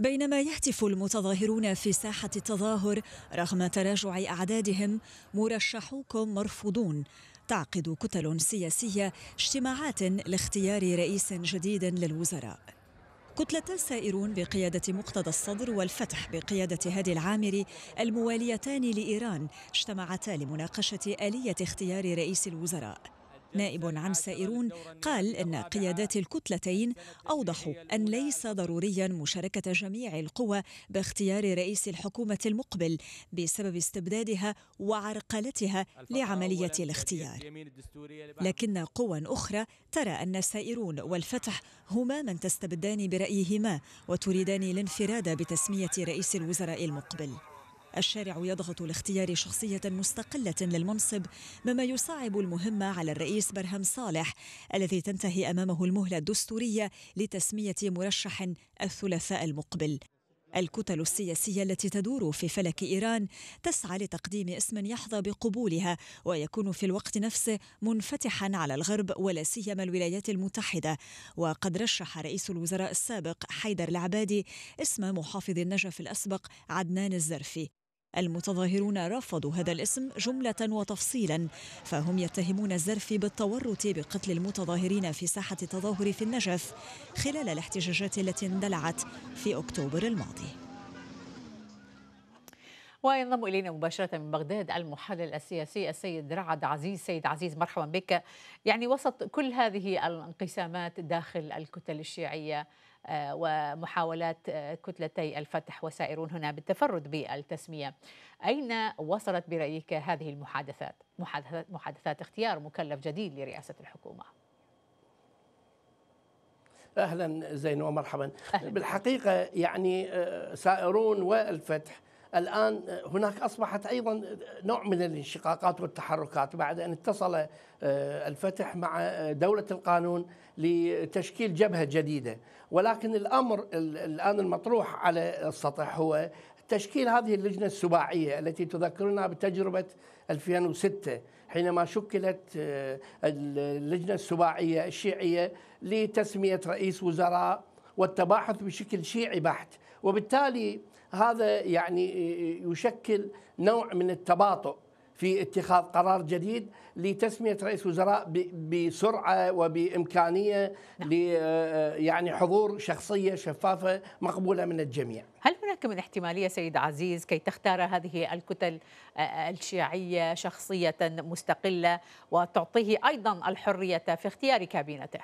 بينما يهتف المتظاهرون في ساحة التظاهر رغم تراجع أعدادهم مرشحوكم مرفوضون تعقد كتل سياسية اجتماعات لاختيار رئيس جديد للوزراء كتلة السائرون بقيادة مقتدى الصدر والفتح بقيادة هادي العامري المواليتان لإيران اجتمعتا لمناقشة آلية اختيار رئيس الوزراء نائب عن سائرون قال إن قيادات الكتلتين أوضحوا أن ليس ضروريا مشاركة جميع القوى باختيار رئيس الحكومة المقبل بسبب استبدادها وعرقلتها لعملية الاختيار لكن قوى أخرى ترى أن سائرون والفتح هما من تستبدان برأيهما وتريدان الانفراد بتسمية رئيس الوزراء المقبل الشارع يضغط لاختيار شخصية مستقلة للمنصب مما يصعب المهمة على الرئيس برهم صالح الذي تنتهي أمامه المهلة الدستورية لتسمية مرشح الثلاثاء المقبل الكتل السياسية التي تدور في فلك إيران تسعى لتقديم اسم يحظى بقبولها ويكون في الوقت نفسه منفتحا على الغرب ولا سيما الولايات المتحدة وقد رشح رئيس الوزراء السابق حيدر العبادي اسم محافظ النجف الأسبق عدنان الزرفي المتظاهرون رفضوا هذا الاسم جملة وتفصيلا فهم يتهمون الزرفي بالتورط بقتل المتظاهرين في ساحة التظاهر في النجف خلال الاحتجاجات التي اندلعت في أكتوبر الماضي وينضم الينا مباشره من بغداد المحلل السياسي السيد رعد عزيز سيد عزيز مرحبا بك يعني وسط كل هذه الانقسامات داخل الكتل الشيعيه آه، ومحاولات آه، كتلتي الفتح وسائرون هنا بالتفرد بالتسمية أين وصلت برأيك هذه المحادثات محادثات, محادثات اختيار مكلف جديد لرئاسة الحكومة اهلا زين ومرحبا أهلاً. بالحقيقه يعني آه، سائرون والفتح الآن آه، هناك أصبحت أيضا آه، نوع من الانشقاقات والتحركات بعد أن اتصل آه، الفتح مع دولة القانون لتشكيل جبهة جديدة ولكن الأمر الآن المطروح على السطح هو تشكيل هذه اللجنة السباعية التي تذكرنا بتجربة 2006 حينما شكلت اللجنة السباعية الشيعية لتسمية رئيس وزراء والتباحث بشكل شيعي بحت وبالتالي هذا يعني يشكل نوع من التباطؤ في اتخاذ قرار جديد لتسميه رئيس وزراء بسرعه وبامكانيه نعم. آه، يعني حضور شخصيه شفافه مقبوله من الجميع. هل هناك من احتماليه سيد عزيز كي تختار هذه الكتل آه، آه، الشيعيه شخصيه مستقله وتعطيه ايضا الحريه في اختيار كابينته؟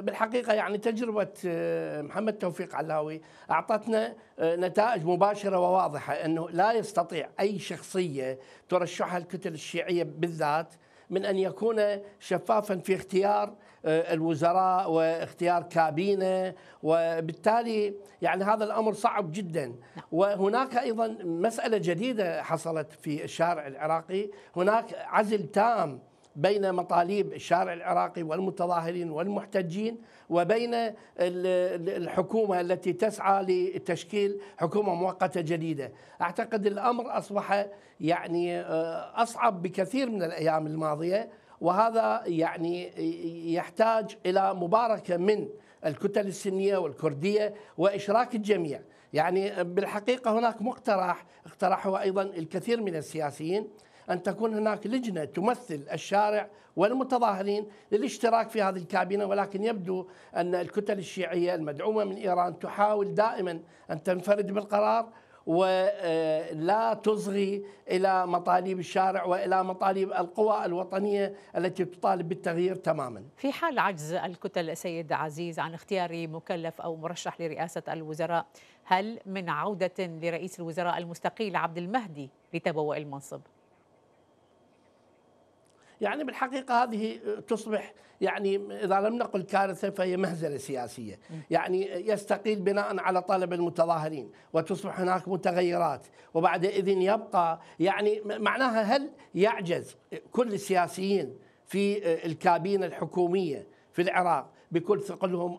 بالحقيقه يعني تجربه آه، محمد توفيق علاوي اعطتنا آه، نتائج مباشره وواضحه انه لا يستطيع اي شخصيه ترشحها الكتل الشيعيه بالذات من ان يكون شفافا في اختيار آه، الوزراء واختيار كابينه وبالتالي يعني هذا الامر صعب جدا نعم. وهناك ايضا مساله جديده حصلت في الشارع العراقي هناك عزل تام بين مطالب الشارع العراقي والمتظاهرين والمحتجين وبين الحكومة التي تسعى لتشكيل حكومة مؤقتة جديدة أعتقد الأمر أصبح يعني آه، أصعب بكثير من الأيام الماضية وهذا يعني يحتاج إلى مباركة من الكتل السنية والكردية وإشراك الجميع يعني بالحقيقة هناك مقترح اقترحه أيضا الكثير من السياسيين أن تكون هناك لجنة تمثل الشارع والمتظاهرين للاشتراك في هذه الكابينة ولكن يبدو أن الكتل الشيعية المدعومة من إيران تحاول دائما أن تنفرد بالقرار ولا آه، تصغي الى مطالب الشارع والى مطالب القوى الوطنيه التي تطالب بالتغيير تماما. في حال عجز الكتل سيد عزيز عن اختيار مكلف او مرشح لرئاسه الوزراء، هل من عوده لرئيس الوزراء المستقيل عبد المهدي لتبوء المنصب؟ يعني بالحقيقة هذه تصبح يعني إذا لم نقل كارثة فهي مهزلة سياسية يعني يستقيل بناء على طلب المتظاهرين وتصبح هناك متغيرات إذن يبقى يعني معناها هل يعجز كل السياسيين في الكابينة الحكومية في العراق بكل ثقلهم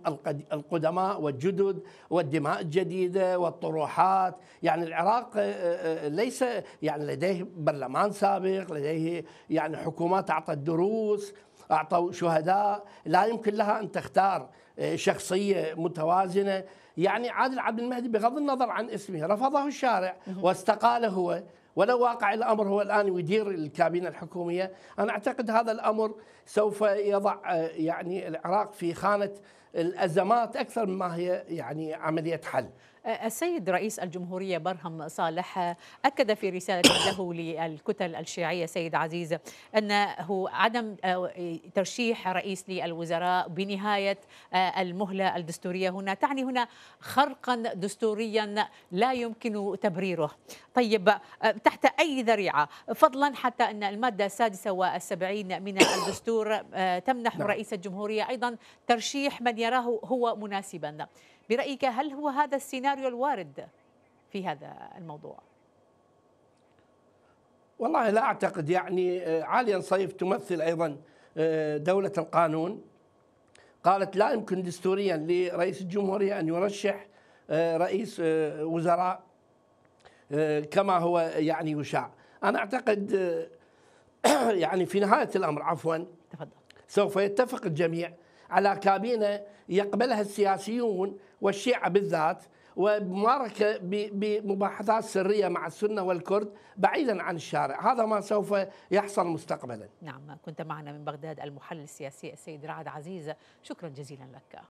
القدماء والجدد والدماء الجديدة والطروحات يعني العراق آه، آه، ليس يعني لديه برلمان سابق لديه يعني حكومات أعطت دروس أعطوا شهداء لا يمكن لها أن تختار آه، شخصية متوازنة يعني عادل عبد المهدي بغض النظر عن اسمه رفضه الشارع واستقال هو ولو واقع الامر هو الان يدير الكابينه الحكوميه، انا اعتقد هذا الامر سوف يضع آه، يعني العراق في خانه الأزمات أكثر مما هي يعني عملية حل السيد رئيس الجمهورية برهم صالح أكد في رسالة له للكتل الشيعية سيد عزيز أنه عدم ترشيح رئيس للوزراء بنهاية المهلة الدستورية هنا تعني هنا خرقا دستوريا لا يمكن تبريره طيب تحت أي ذريعة فضلا حتى أن المادة السادسة والسبعين من الدستور تمنح نعم. رئيس الجمهورية أيضا ترشيح من من يراه هو مناسبا برأيك هل هو هذا السيناريو الوارد في هذا الموضوع؟ والله لا أعتقد يعني آه، عاليا صيف تمثل أيضا آه، دولة القانون قالت لا يمكن دستوريا لرئيس الجمهورية أن يرشح آه، رئيس وزراء كما هو يعني يشاع أنا أعتقد يعني في نهاية الأمر عفوا تفضل سوف يتفق الجميع على كابينة يقبلها السياسيون والشيعة بالذات ومعركة بمباحثات سرية مع السنة والكرد بعيدا عن الشارع هذا ما سوف يحصل مستقبلا نعم كنت معنا من بغداد المحلل السياسي السيد رعد عزيز شكرا جزيلا لك